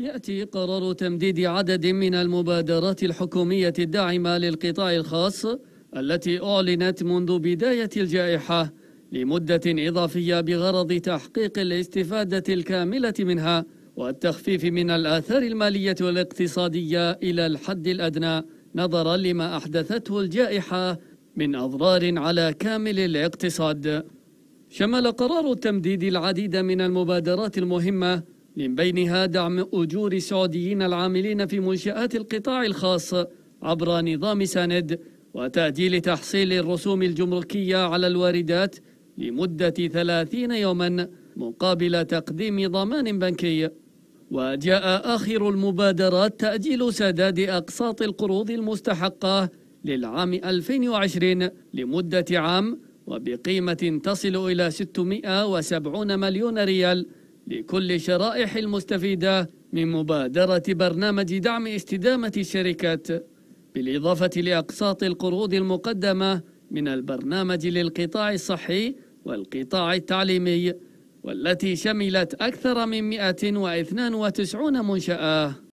يأتي قرار تمديد عدد من المبادرات الحكومية الداعمة للقطاع الخاص التي أعلنت منذ بداية الجائحة لمدة إضافية بغرض تحقيق الاستفادة الكاملة منها والتخفيف من الآثار المالية والاقتصادية إلى الحد الأدنى نظرا لما أحدثته الجائحة من أضرار على كامل الاقتصاد شمل قرار التمديد العديد من المبادرات المهمة من بينها دعم أجور السعوديين العاملين في منشآت القطاع الخاص عبر نظام سند وتعديل تحصيل الرسوم الجمركية على الواردات لمدة 30 يوما مقابل تقديم ضمان بنكي وجاء آخر المبادرات تأجيل سداد أقساط القروض المستحقة للعام 2020 لمدة عام وبقيمة تصل إلى 670 مليون ريال لكل شرائح المستفيدة من مبادرة برنامج دعم استدامة الشركات بالإضافة لأقساط القروض المقدمة من البرنامج للقطاع الصحي والقطاع التعليمي والتي شملت أكثر من 192 منشأة